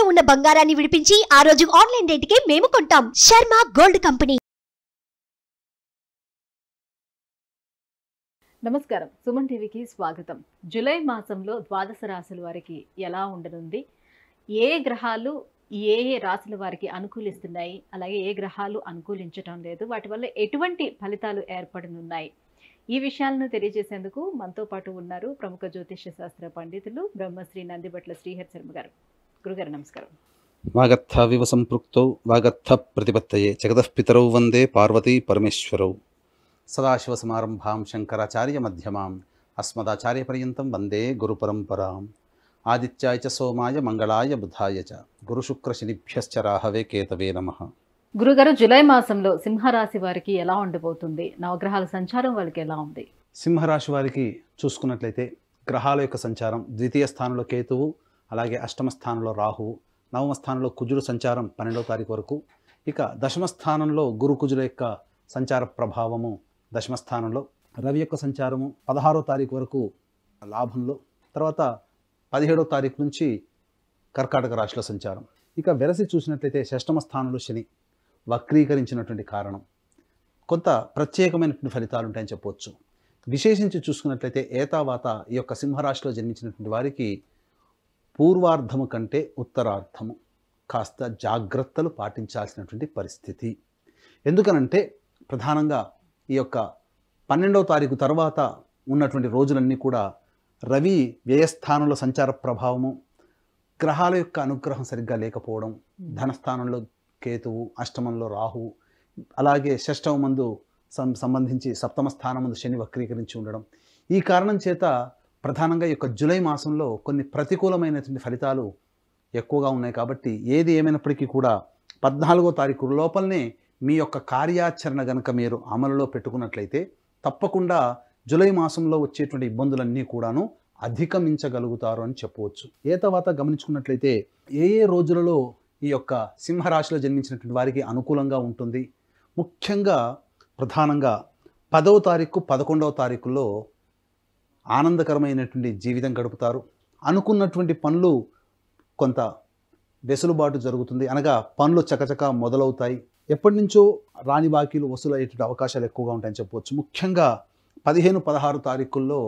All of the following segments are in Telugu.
తాకట్టులో ఉన్న బంగారాన్ని విడిపించి ఆ రోజు ఆన్లైన్ రేటుకే మేము కొంటాం శర్మ గోల్డ్ కంపెనీ నమస్కారం సుమన్ టీవీకి స్వాగతం జూలై మాసంలో ద్వాదశ రాశుల వారికి ఎలా ఉండనుంది ఏ గ్రహాలు ఏ ఏ రాశుల వారికి అనుకూలిస్తున్నాయి అలాగే ఏ గ్రహాలు అనుకూలించటం లేదు వాటి వల్ల ఎటువంటి ఫలితాలు ఏర్పడనున్నాయి ఈ విషయాలను తెలియజేసేందుకు మనతో పాటు ఉన్నారు ప్రముఖ జ్యోతిష్య శాస్త్ర పండితులు బ్రహ్మశ్రీ నందిబట్ల శ్రీహర్ శర్మ గారు గురుగారు నమస్కారం వివ సంపృక్తౌ వాగర్థ ప్రతిపత్తయే జగదఃపితరౌ వందే పార్వతీ పరమేశ్వరౌ సదాశివ సమారంభాం శంకరాచార్య మధ్యమాం పర్యంతం వందే పరంపరాం ఆదిత్యాయ చ సోమాయ మంగళాయ బుధాయ చ గురుశుక్రశనిభ్యశ్చ రాహవే కేతవే నమ గురుగారు జులై మాసంలో సింహరాశి వారికి ఎలా ఉండబోతుంది నవగ్రహాల సంచారం వారికి ఎలా ఉంది సింహరాశి వారికి చూసుకున్నట్లయితే గ్రహాల యొక్క సంచారం ద్వితీయ స్థానంలో కేతువు అలాగే అష్టమ స్థానంలో రాహు నవమ స్థానంలో కుజుడు సంచారం పన్నెండవ తారీఖు వరకు ఇక దశమ స్థానంలో గురు కుజుల యొక్క సంచార ప్రభావము దశమ స్థానంలో రవి యొక్క సంచారము పదహారో తారీఖు వరకు లాభంలో తర్వాత పదిహేడో తారీఖు నుంచి కర్కాటక రాశిలో సంచారం ఇక వెరసి చూసినట్లయితే షష్టమ స్థానంలో శని వక్రీకరించినటువంటి కారణం కొంత ప్రత్యేకమైనటువంటి ఫలితాలు ఉంటాయని చెప్పవచ్చు విశేషించి చూసుకున్నట్లయితే ఏతావాత ఈ యొక్క సింహరాశిలో జన్మించినటువంటి వారికి పూర్వార్ధము కంటే ఉత్తరార్థము కాస్త జాగ్రత్తలు పాటించాల్సినటువంటి పరిస్థితి ఎందుకనంటే ప్రధానంగా ఈ యొక్క పన్నెండవ తారీఖు తర్వాత ఉన్నటువంటి రోజులన్నీ కూడా రవి వ్యయస్థానంలో సంచార ప్రభావము గ్రహాల యొక్క అనుగ్రహం సరిగ్గా లేకపోవడం ధనస్థానంలో కేతువు అష్టమంలో రాహువు అలాగే షష్టవ మందు సంబంధించి సప్తమ స్థానం ముందు శని వక్రీకరించి ఉండడం ఈ కారణం చేత ప్రధానంగా ఈ యొక్క జూలై మాసంలో కొన్ని ప్రతికూలమైనటువంటి ఫలితాలు ఎక్కువగా ఉన్నాయి కాబట్టి ఏది ఏమైనప్పటికీ కూడా పద్నాలుగో తారీఖు లోపలనే మీ యొక్క కార్యాచరణ గనక మీరు అమలులో పెట్టుకున్నట్లయితే తప్పకుండా జూలై మాసంలో వచ్చేటువంటి ఇబ్బందులన్నీ కూడాను అధిగమించగలుగుతారు అని చెప్పవచ్చు ఏ తర్వాత గమనించుకున్నట్లయితే ఏ ఏ రోజులలో ఈ యొక్క సింహరాశిలో జన్మించినటువంటి వారికి అనుకూలంగా ఉంటుంది ముఖ్యంగా ప్రధానంగా పదవ తారీఖు పదకొండవ తారీఖులో ఆనందకరమైనటువంటి జీవితం గడుపుతారు అనుకున్నటువంటి పనులు కొంత వెసులుబాటు జరుగుతుంది అనగా పనులు చకచక మొదలవుతాయి ఎప్పటి నుంచో రాణి బాకీలు వసూలయ్యేటువంటి అవకాశాలు ఎక్కువగా ఉంటాయని చెప్పవచ్చు ముఖ్యంగా పదిహేను పదహారు తారీఖుల్లో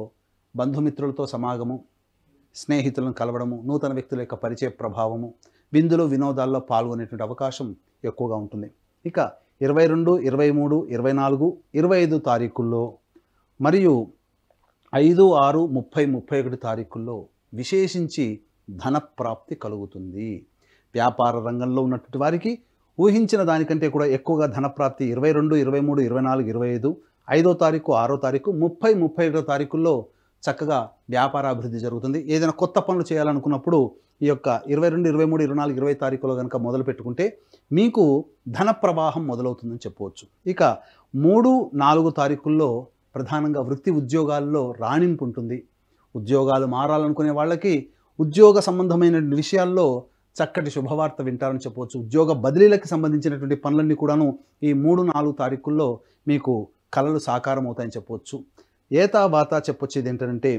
బంధుమిత్రులతో సమాగము స్నేహితులను కలవడము నూతన వ్యక్తుల యొక్క పరిచయ ప్రభావము విందులో వినోదాల్లో పాల్గొనేటువంటి అవకాశం ఎక్కువగా ఉంటుంది ఇక ఇరవై రెండు ఇరవై మూడు ఇరవై నాలుగు ఇరవై ఐదు తారీఖుల్లో మరియు ఐదు ఆరు ముప్పై ముప్పై ఒకటి తారీఖుల్లో విశేషించి ధన ప్రాప్తి కలుగుతుంది వ్యాపార రంగంలో ఉన్నటువంటి వారికి ఊహించిన దానికంటే కూడా ఎక్కువగా ధనప్రాప్తి ఇరవై రెండు ఇరవై మూడు ఇరవై నాలుగు ఇరవై ఐదు ఐదో తారీఖు ఆరో తారీఖు ముప్పై ముప్పై ఒకటో తారీఖుల్లో చక్కగా వ్యాపార అభివృద్ధి జరుగుతుంది ఏదైనా కొత్త పనులు చేయాలనుకున్నప్పుడు ఈ యొక్క ఇరవై రెండు ఇరవై మూడు ఇరవై నాలుగు ఇరవై తారీఖులో కనుక మొదలు పెట్టుకుంటే మీకు ధన ప్రవాహం మొదలవుతుందని చెప్పవచ్చు ఇక మూడు నాలుగు తారీఖుల్లో ప్రధానంగా వృత్తి ఉద్యోగాల్లో రాణింపు ఉంటుంది ఉద్యోగాలు మారాలనుకునే వాళ్ళకి ఉద్యోగ సంబంధమైన విషయాల్లో చక్కటి శుభవార్త వింటారని చెప్పవచ్చు ఉద్యోగ బదిలీలకు సంబంధించినటువంటి పనులన్నీ కూడాను ఈ మూడు నాలుగు తారీఖుల్లో మీకు కళలు సాకారం అవుతాయని చెప్పవచ్చు ఏతా వాత చెప్పొచ్చేది ఏంటంటే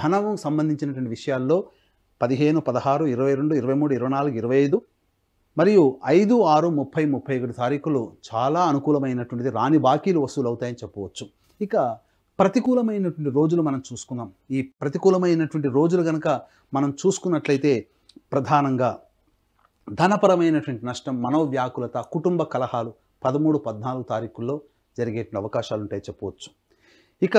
ధనం సంబంధించినటువంటి విషయాల్లో పదిహేను పదహారు ఇరవై రెండు ఇరవై మూడు ఇరవై నాలుగు ఇరవై ఐదు మరియు ఐదు ఆరు ముప్పై ముప్పై ఒకటి తారీఖులు చాలా అనుకూలమైనటువంటిది రాని బాకీలు వసూలు అవుతాయని చెప్పవచ్చు ఇక ప్రతికూలమైనటువంటి రోజులు మనం చూసుకుందాం ఈ ప్రతికూలమైనటువంటి రోజులు కనుక మనం చూసుకున్నట్లయితే ప్రధానంగా ధనపరమైనటువంటి నష్టం మనోవ్యాకులత కుటుంబ కలహాలు పదమూడు పద్నాలుగు తారీఖుల్లో జరిగేటువంటి అవకాశాలు ఉంటాయి చెప్పవచ్చు ఇక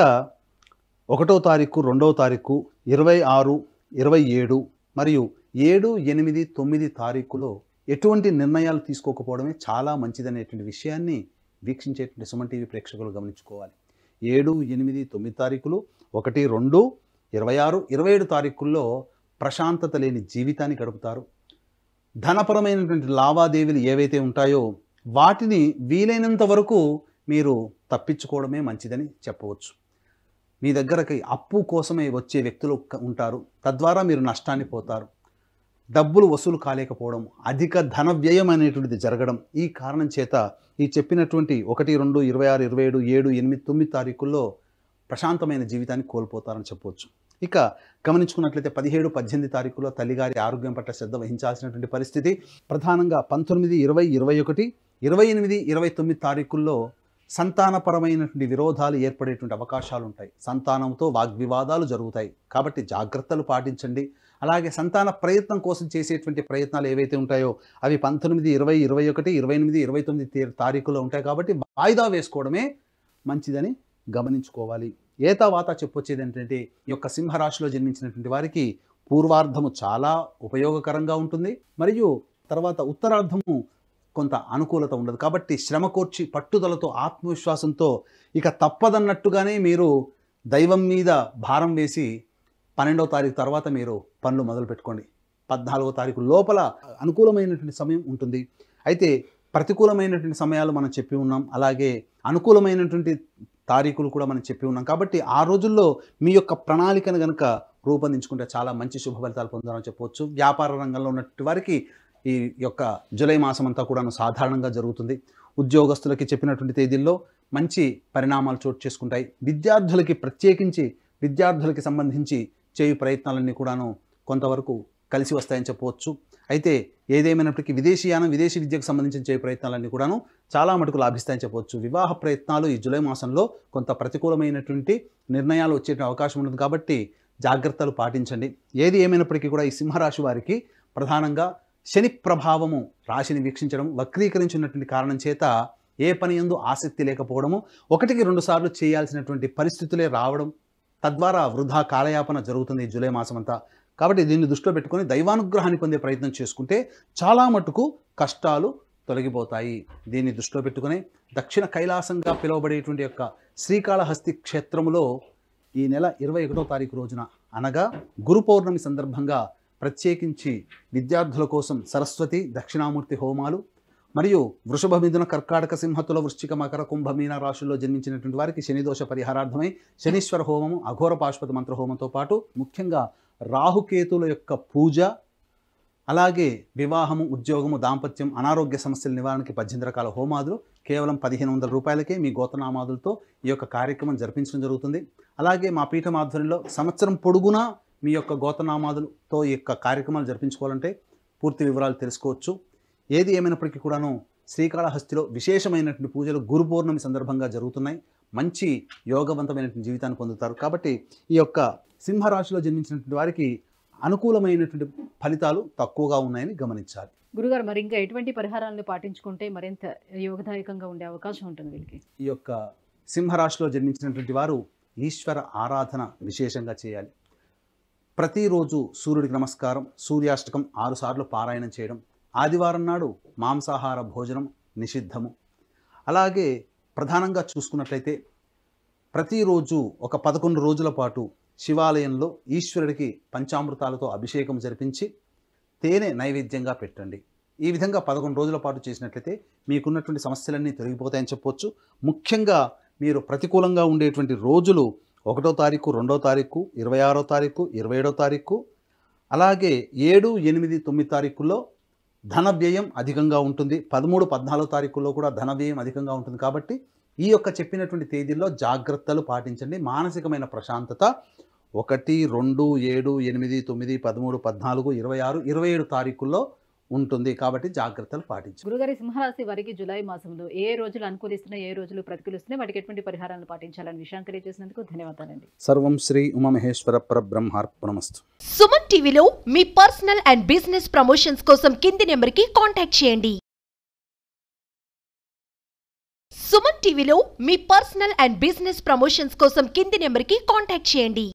ఒకటో తారీఖు రెండవ తారీఖు ఇరవై ఆరు ఇరవై ఏడు మరియు ఏడు ఎనిమిది తొమ్మిది తారీఖులో ఎటువంటి నిర్ణయాలు తీసుకోకపోవడమే చాలా మంచిదనేటువంటి విషయాన్ని వీక్షించేటువంటి సుమన్ టీవీ ప్రేక్షకులు గమనించుకోవాలి ఏడు ఎనిమిది తొమ్మిది తారీఖులు ఒకటి రెండు ఇరవై ఆరు ఇరవై ఏడు తారీఖుల్లో ప్రశాంతత లేని జీవితాన్ని గడుపుతారు ధనపరమైనటువంటి లావాదేవీలు ఏవైతే ఉంటాయో వాటిని వీలైనంత వరకు మీరు తప్పించుకోవడమే మంచిదని చెప్పవచ్చు మీ దగ్గరకి అప్పు కోసమే వచ్చే వ్యక్తులు ఉంటారు తద్వారా మీరు నష్టాన్ని పోతారు డబ్బులు వసూలు కాలేకపోవడం అధిక ధన వ్యయం అనేటువంటిది జరగడం ఈ కారణం చేత ఈ చెప్పినటువంటి ఒకటి రెండు ఇరవై ఆరు ఇరవై ఏడు ఏడు ఎనిమిది తొమ్మిది తారీఖుల్లో ప్రశాంతమైన జీవితాన్ని కోల్పోతారని చెప్పవచ్చు ఇక గమనించుకున్నట్లయితే పదిహేడు పద్దెనిమిది తారీఖులో తల్లిగారి ఆరోగ్యం పట్ల శ్రద్ధ వహించాల్సినటువంటి పరిస్థితి ప్రధానంగా పంతొమ్మిది ఇరవై ఇరవై ఒకటి ఇరవై ఎనిమిది ఇరవై తొమ్మిది తారీఖుల్లో సంతానపరమైనటువంటి విరోధాలు ఏర్పడేటువంటి అవకాశాలు ఉంటాయి సంతానంతో వాగ్వివాదాలు జరుగుతాయి కాబట్టి జాగ్రత్తలు పాటించండి అలాగే సంతాన ప్రయత్నం కోసం చేసేటువంటి ప్రయత్నాలు ఏవైతే ఉంటాయో అవి పంతొమ్మిది ఇరవై ఇరవై ఒకటి ఇరవై ఎనిమిది ఇరవై తొమ్మిది తారీఖులో ఉంటాయి కాబట్టి వాయిదా వేసుకోవడమే మంచిదని గమనించుకోవాలి ఏతావాత చెప్పొచ్చేది ఏంటంటే ఈ యొక్క సింహరాశిలో జన్మించినటువంటి వారికి పూర్వార్ధము చాలా ఉపయోగకరంగా ఉంటుంది మరియు తర్వాత ఉత్తరార్ధము కొంత అనుకూలత ఉండదు కాబట్టి శ్రమ పట్టుదలతో ఆత్మవిశ్వాసంతో ఇక తప్పదన్నట్టుగానే మీరు దైవం మీద భారం వేసి పన్నెండవ తారీఖు తర్వాత మీరు పనులు మొదలు పెట్టుకోండి పద్నాలుగో తారీఖు లోపల అనుకూలమైనటువంటి సమయం ఉంటుంది అయితే ప్రతికూలమైనటువంటి సమయాలు మనం చెప్పి ఉన్నాం అలాగే అనుకూలమైనటువంటి తారీఖులు కూడా మనం చెప్పి ఉన్నాం కాబట్టి ఆ రోజుల్లో మీ యొక్క ప్రణాళికను కనుక రూపొందించుకుంటే చాలా మంచి శుభ ఫలితాలు పొందాలని చెప్పవచ్చు వ్యాపార రంగంలో ఉన్నటువంటి వారికి ఈ యొక్క జూలై మాసం అంతా కూడాను సాధారణంగా జరుగుతుంది ఉద్యోగస్తులకి చెప్పినటువంటి తేదీల్లో మంచి పరిణామాలు చోటు చేసుకుంటాయి విద్యార్థులకి ప్రత్యేకించి విద్యార్థులకి సంబంధించి చేయు ప్రయత్నాలన్నీ కూడాను కొంతవరకు కలిసి వస్తాయని చెప్పవచ్చు అయితే ఏదేమైనప్పటికీ విదేశీయానం విదేశీ విద్యకు సంబంధించిన చేయ ప్రయత్నాలన్నీ కూడాను చాలా మటుకు లాభిస్తాయని చెప్పవచ్చు వివాహ ప్రయత్నాలు ఈ జూలై మాసంలో కొంత ప్రతికూలమైనటువంటి నిర్ణయాలు వచ్చే అవకాశం ఉంటుంది కాబట్టి జాగ్రత్తలు పాటించండి ఏది ఏమైనప్పటికీ కూడా ఈ సింహరాశి వారికి ప్రధానంగా శని ప్రభావము రాశిని వీక్షించడం వక్రీకరించినటువంటి కారణం చేత ఏ పని ఎందు ఆసక్తి లేకపోవడము ఒకటికి రెండుసార్లు చేయాల్సినటువంటి పరిస్థితులే రావడం తద్వారా వృధా కాలయాపన జరుగుతుంది జూలై మాసం అంతా కాబట్టి దీన్ని దృష్టిలో పెట్టుకొని దైవానుగ్రహాన్ని పొందే ప్రయత్నం చేసుకుంటే చాలా మటుకు కష్టాలు తొలగిపోతాయి దీన్ని దృష్టిలో పెట్టుకుని దక్షిణ కైలాసంగా పిలువబడేటువంటి యొక్క శ్రీకాళహస్తి క్షేత్రములో ఈ నెల ఇరవై ఒకటో తారీఖు రోజున అనగా గురు పౌర్ణమి సందర్భంగా ప్రత్యేకించి విద్యార్థుల కోసం సరస్వతి దక్షిణామూర్తి హోమాలు మరియు వృషభ మిథున కర్కాటక సింహతుల వృశ్చిక మకర కుంభమీన రాశుల్లో జన్మించినటువంటి వారికి శనిదోష పరిహారార్థమై శనీశ్వర హోమము అఘోర పాశుపతి మంత్ర హోమంతో పాటు ముఖ్యంగా రాహుకేతుల యొక్క పూజ అలాగే వివాహము ఉద్యోగము దాంపత్యం అనారోగ్య సమస్యల నివారణకి పద్దెనిమిది రకాల హోమాదులు కేవలం పదిహేను వందల రూపాయలకే మీ గోతనామాదులతో ఈ యొక్క కార్యక్రమం జరిపించడం జరుగుతుంది అలాగే మా పీఠ మాధ్వర్యంలో సంవత్సరం పొడుగునా మీ యొక్క గోతనామాదులతో ఈ యొక్క కార్యక్రమాలు జరిపించుకోవాలంటే పూర్తి వివరాలు తెలుసుకోవచ్చు ఏది ఏమైనప్పటికీ కూడాను శ్రీకాళహస్తిలో విశేషమైనటువంటి పూజలు గురు పూర్ణమి సందర్భంగా జరుగుతున్నాయి మంచి యోగవంతమైనటువంటి జీవితాన్ని పొందుతారు కాబట్టి ఈ యొక్క సింహరాశిలో జన్మించినటువంటి వారికి అనుకూలమైనటువంటి ఫలితాలు తక్కువగా ఉన్నాయని గమనించాలి గురుగారు మరి ఇంకా ఎటువంటి పరిహారాలను పాటించుకుంటే మరింత యోగదాయకంగా ఉండే అవకాశం ఉంటుంది వీళ్ళకి ఈ యొక్క సింహరాశిలో జన్మించినటువంటి వారు ఈశ్వర ఆరాధన విశేషంగా చేయాలి ప్రతిరోజు సూర్యుడికి నమస్కారం సూర్యాష్టకం ఆరుసార్లు పారాయణం చేయడం ఆదివారం నాడు మాంసాహార భోజనం నిషిద్ధము అలాగే ప్రధానంగా చూసుకున్నట్లయితే ప్రతిరోజు ఒక పదకొండు రోజుల పాటు శివాలయంలో ఈశ్వరుడికి పంచామృతాలతో అభిషేకం జరిపించి తేనె నైవేద్యంగా పెట్టండి ఈ విధంగా పదకొండు రోజుల పాటు చేసినట్లయితే మీకున్నటువంటి సమస్యలన్నీ తొలగిపోతాయని చెప్పొచ్చు ముఖ్యంగా మీరు ప్రతికూలంగా ఉండేటువంటి రోజులు ఒకటో తారీఖు రెండో తారీఖు ఇరవై ఆరో తారీఖు ఇరవై ఏడో తారీఖు అలాగే ఏడు ఎనిమిది తొమ్మిది తారీఖుల్లో ధన వ్యయం అధికంగా ఉంటుంది పదమూడు పద్నాలుగు తారీఖుల్లో కూడా ధన వ్యయం అధికంగా ఉంటుంది కాబట్టి ఈ యొక్క చెప్పినటువంటి తేదీల్లో జాగ్రత్తలు పాటించండి మానసికమైన ప్రశాంతత ఒకటి రెండు ఏడు ఎనిమిది తొమ్మిది పదమూడు పద్నాలుగు ఇరవై ఆరు ఇరవై ఏడు తారీఖుల్లో ఉంటుంది కాబట్టి జాగ్రత్తలు పాటించు గురుగారి సింహరాశి వారికి జూలై మాసంలో ఏ రోజులు అనుకూలిస్తున్నాయి ఏ రోజులు ప్రతికూలిస్తున్నాయి వాటికి ఎటువంటి పరిహారాలను పాటించాలని విషయాన్ని తెలియజేసినందుకు ధన్యవాదాలండి సర్వం శ్రీ ఉమామహేశ్వర పరబ్రహ్మార్పణమస్తు సుమన్ టీవీలో మీ పర్సనల్ అండ్ బిజినెస్ ప్రమోషన్స్ కోసం కింది నెంబర్కి కాంటాక్ట్ చేయండి సుమన్ టీవీలో మీ పర్సనల్ అండ్ బిజినెస్ ప్రమోషన్స్ కోసం కింది నెంబర్కి కాంటాక్ట్ చేయండి